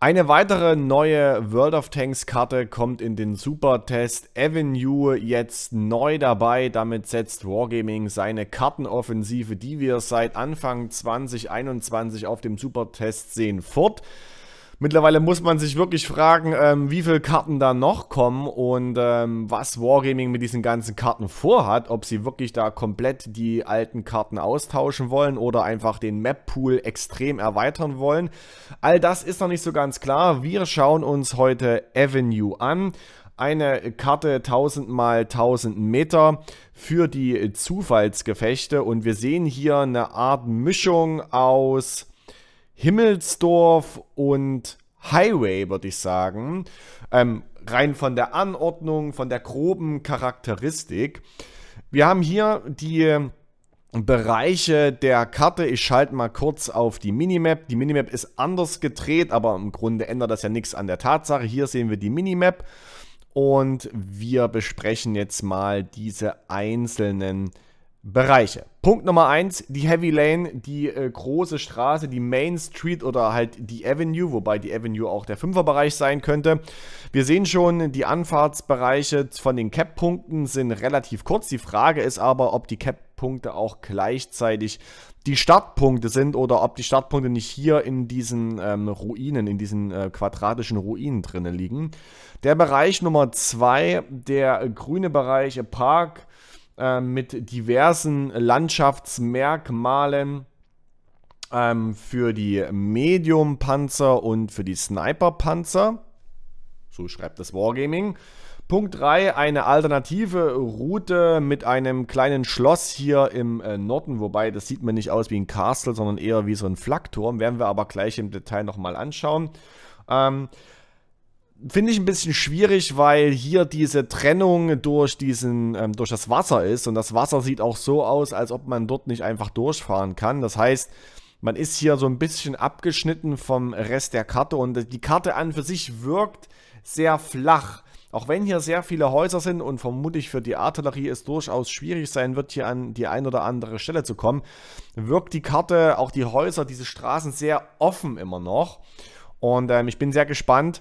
Eine weitere neue World of Tanks Karte kommt in den Supertest Avenue jetzt neu dabei. Damit setzt Wargaming seine Kartenoffensive, die wir seit Anfang 2021 auf dem Supertest sehen, fort. Mittlerweile muss man sich wirklich fragen, ähm, wie viele Karten da noch kommen und ähm, was Wargaming mit diesen ganzen Karten vorhat. Ob sie wirklich da komplett die alten Karten austauschen wollen oder einfach den Map-Pool extrem erweitern wollen. All das ist noch nicht so ganz klar. Wir schauen uns heute Avenue an eine Karte 1000 mal 1000 Meter für die Zufallsgefechte und wir sehen hier eine Art Mischung aus Himmelsdorf und Highway, würde ich sagen. Ähm, rein von der Anordnung, von der groben Charakteristik. Wir haben hier die Bereiche der Karte. Ich schalte mal kurz auf die Minimap. Die Minimap ist anders gedreht, aber im Grunde ändert das ja nichts an der Tatsache. Hier sehen wir die Minimap und wir besprechen jetzt mal diese einzelnen Bereiche. Bereiche. Punkt Nummer eins, die Heavy Lane, die äh, große Straße, die Main Street oder halt die Avenue, wobei die Avenue auch der Fünferbereich sein könnte. Wir sehen schon, die Anfahrtsbereiche von den Cap-Punkten sind relativ kurz. Die Frage ist aber, ob die Cap-Punkte auch gleichzeitig die Startpunkte sind oder ob die Startpunkte nicht hier in diesen ähm, Ruinen, in diesen äh, quadratischen Ruinen drinnen liegen. Der Bereich Nummer zwei, der grüne Bereich Park, ähm, mit diversen Landschaftsmerkmalen ähm, für die Medium-Panzer und für die Sniper-Panzer. So schreibt das Wargaming. Punkt 3, eine alternative Route mit einem kleinen Schloss hier im äh, Norden, wobei das sieht man nicht aus wie ein Castle, sondern eher wie so ein Flakturm, werden wir aber gleich im Detail nochmal anschauen. Ähm, finde ich ein bisschen schwierig, weil hier diese Trennung durch diesen ähm, durch das Wasser ist und das Wasser sieht auch so aus, als ob man dort nicht einfach durchfahren kann. Das heißt, man ist hier so ein bisschen abgeschnitten vom Rest der Karte und die Karte an für sich wirkt sehr flach. Auch wenn hier sehr viele Häuser sind und vermutlich für die Artillerie es durchaus schwierig sein wird, hier an die ein oder andere Stelle zu kommen, wirkt die Karte, auch die Häuser, diese Straßen sehr offen immer noch. Und ähm, ich bin sehr gespannt,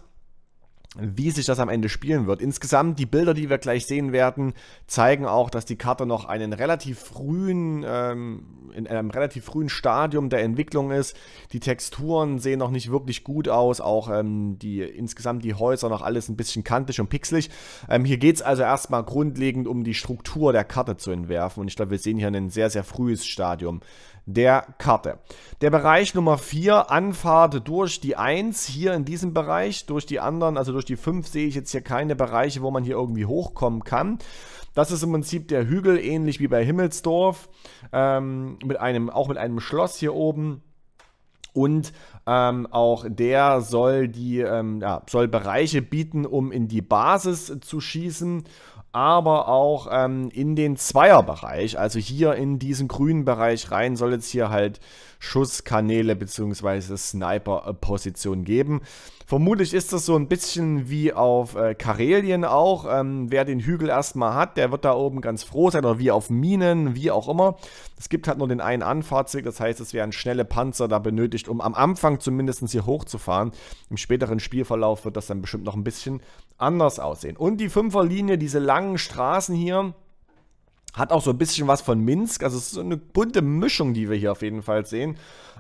wie sich das am Ende spielen wird. Insgesamt, die Bilder, die wir gleich sehen werden, zeigen auch, dass die Karte noch einen relativ frühen, ähm, in einem relativ frühen Stadium der Entwicklung ist. Die Texturen sehen noch nicht wirklich gut aus, auch ähm, die, insgesamt die Häuser noch alles ein bisschen kantig und pixelig. Ähm, hier geht es also erstmal grundlegend um die Struktur der Karte zu entwerfen und ich glaube, wir sehen hier ein sehr, sehr frühes Stadium der Karte. Der Bereich Nummer 4, Anfahrt durch die 1, hier in diesem Bereich, durch die anderen, also durch die 5 sehe ich jetzt hier keine Bereiche, wo man hier irgendwie hochkommen kann. Das ist im Prinzip der Hügel, ähnlich wie bei Himmelsdorf, ähm, mit einem, auch mit einem Schloss hier oben. Und ähm, auch der soll, die, ähm, ja, soll Bereiche bieten, um in die Basis zu schießen aber auch ähm, in den Zweierbereich. Also hier in diesen grünen Bereich rein soll jetzt hier halt Schusskanäle bzw. Sniper-Position geben. Vermutlich ist das so ein bisschen wie auf äh, Karelien auch. Ähm, wer den Hügel erstmal hat, der wird da oben ganz froh sein oder wie auf Minen, wie auch immer. Es gibt halt nur den einen Anfahrtsweg, das heißt, es werden schnelle Panzer da benötigt, um am Anfang zumindest hier hochzufahren. Im späteren Spielverlauf wird das dann bestimmt noch ein bisschen anders aussehen. Und die Fünferlinie, diese lange langen Straßen hier. Hat auch so ein bisschen was von Minsk. Also es ist so eine bunte Mischung, die wir hier auf jeden Fall sehen.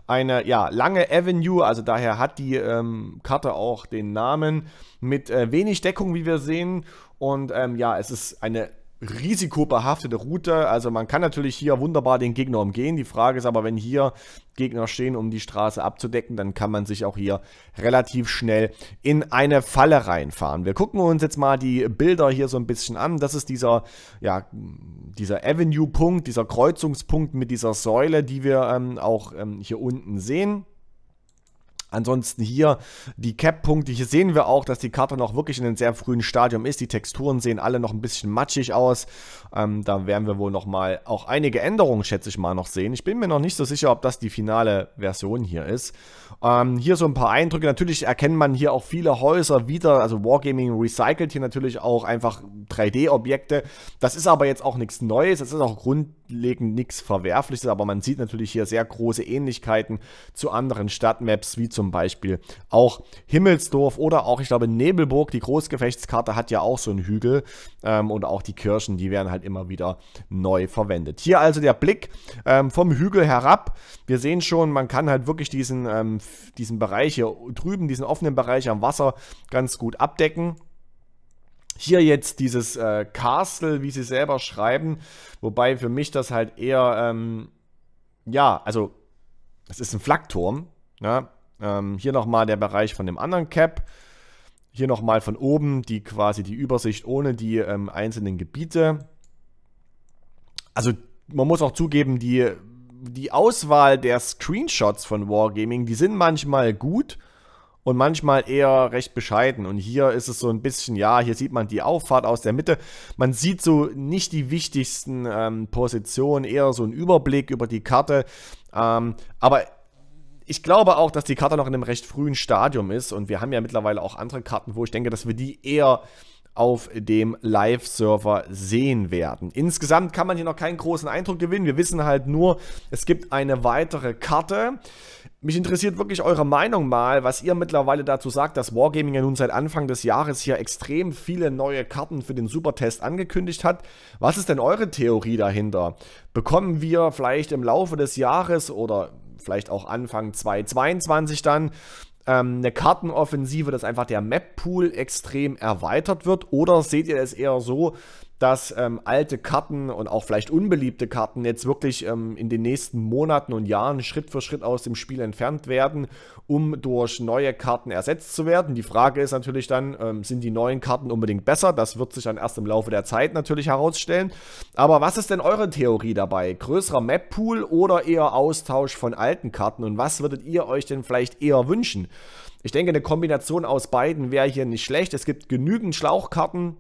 Eine ja, lange Avenue, also daher hat die ähm, Karte auch den Namen. Mit äh, wenig Deckung, wie wir sehen. Und ähm, ja, es ist eine risikobehaftete Route. Also man kann natürlich hier wunderbar den Gegner umgehen. Die Frage ist aber, wenn hier Gegner stehen, um die Straße abzudecken, dann kann man sich auch hier relativ schnell in eine Falle reinfahren. Wir gucken uns jetzt mal die Bilder hier so ein bisschen an. Das ist dieser, ja, dieser Avenue-Punkt, dieser Kreuzungspunkt mit dieser Säule, die wir ähm, auch ähm, hier unten sehen. Ansonsten hier die Cap-Punkte. Hier sehen wir auch, dass die Karte noch wirklich in einem sehr frühen Stadium ist. Die Texturen sehen alle noch ein bisschen matschig aus. Ähm, da werden wir wohl nochmal auch einige Änderungen, schätze ich mal, noch sehen. Ich bin mir noch nicht so sicher, ob das die finale Version hier ist. Ähm, hier so ein paar Eindrücke. Natürlich erkennt man hier auch viele Häuser wieder. Also Wargaming recycelt hier natürlich auch einfach 3D-Objekte. Das ist aber jetzt auch nichts Neues. Das ist auch Grund grundlegend nichts Verwerfliches, aber man sieht natürlich hier sehr große Ähnlichkeiten zu anderen Stadtmaps, wie zum Beispiel auch Himmelsdorf oder auch, ich glaube, Nebelburg. Die Großgefechtskarte hat ja auch so einen Hügel ähm, und auch die Kirchen, die werden halt immer wieder neu verwendet. Hier also der Blick ähm, vom Hügel herab. Wir sehen schon, man kann halt wirklich diesen, ähm, diesen Bereich hier drüben, diesen offenen Bereich am Wasser ganz gut abdecken. Hier jetzt dieses äh, Castle, wie sie selber schreiben, wobei für mich das halt eher, ähm, ja, also, es ist ein Flakturm. Ne? Ähm, hier nochmal der Bereich von dem anderen Cap. Hier nochmal von oben die quasi die Übersicht ohne die ähm, einzelnen Gebiete. Also man muss auch zugeben, die, die Auswahl der Screenshots von Wargaming, die sind manchmal gut und manchmal eher recht bescheiden. Und hier ist es so ein bisschen, ja, hier sieht man die Auffahrt aus der Mitte. Man sieht so nicht die wichtigsten ähm, Positionen, eher so ein Überblick über die Karte. Ähm, aber ich glaube auch, dass die Karte noch in einem recht frühen Stadium ist. Und wir haben ja mittlerweile auch andere Karten, wo ich denke, dass wir die eher auf dem Live-Server sehen werden. Insgesamt kann man hier noch keinen großen Eindruck gewinnen. Wir wissen halt nur, es gibt eine weitere Karte. Mich interessiert wirklich eure Meinung mal, was ihr mittlerweile dazu sagt, dass Wargaming ja nun seit Anfang des Jahres hier extrem viele neue Karten für den Supertest angekündigt hat. Was ist denn eure Theorie dahinter? Bekommen wir vielleicht im Laufe des Jahres oder vielleicht auch Anfang 2022 dann ähm, eine Kartenoffensive, dass einfach der Map-Pool extrem erweitert wird? Oder seht ihr es eher so, dass ähm, alte Karten und auch vielleicht unbeliebte Karten jetzt wirklich ähm, in den nächsten Monaten und Jahren Schritt für Schritt aus dem Spiel entfernt werden, um durch neue Karten ersetzt zu werden. Die Frage ist natürlich dann, ähm, sind die neuen Karten unbedingt besser? Das wird sich dann erst im Laufe der Zeit natürlich herausstellen. Aber was ist denn eure Theorie dabei? Größerer Map-Pool oder eher Austausch von alten Karten? Und was würdet ihr euch denn vielleicht eher wünschen? Ich denke, eine Kombination aus beiden wäre hier nicht schlecht. Es gibt genügend Schlauchkarten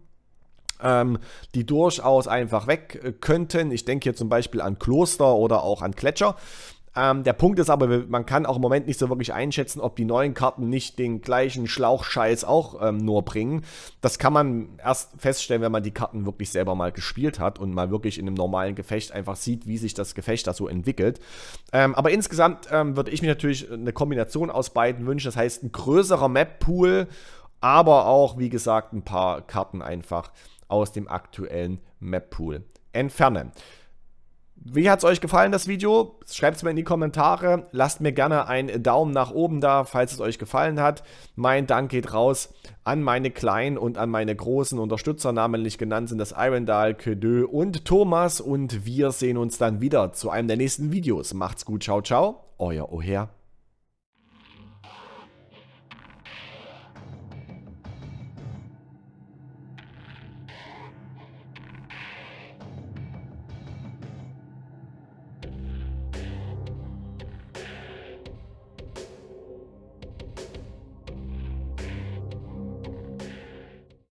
ähm, die durchaus einfach weg äh, könnten. Ich denke hier zum Beispiel an Kloster oder auch an Gletscher. Ähm, der Punkt ist aber, man kann auch im Moment nicht so wirklich einschätzen, ob die neuen Karten nicht den gleichen Schlauchscheiß auch ähm, nur bringen. Das kann man erst feststellen, wenn man die Karten wirklich selber mal gespielt hat und mal wirklich in einem normalen Gefecht einfach sieht, wie sich das Gefecht da so entwickelt. Ähm, aber insgesamt ähm, würde ich mir natürlich eine Kombination aus beiden wünschen. Das heißt, ein größerer Map-Pool, aber auch, wie gesagt, ein paar Karten einfach aus dem aktuellen Map Pool entfernen. Wie hat es euch gefallen, das Video? Schreibt es mir in die Kommentare. Lasst mir gerne einen Daumen nach oben da, falls es euch gefallen hat. Mein Dank geht raus an meine kleinen und an meine großen Unterstützer. Namentlich genannt sind das Irondal, Kedö und Thomas. Und wir sehen uns dann wieder zu einem der nächsten Videos. Macht's gut, ciao, ciao. Euer O'Hare.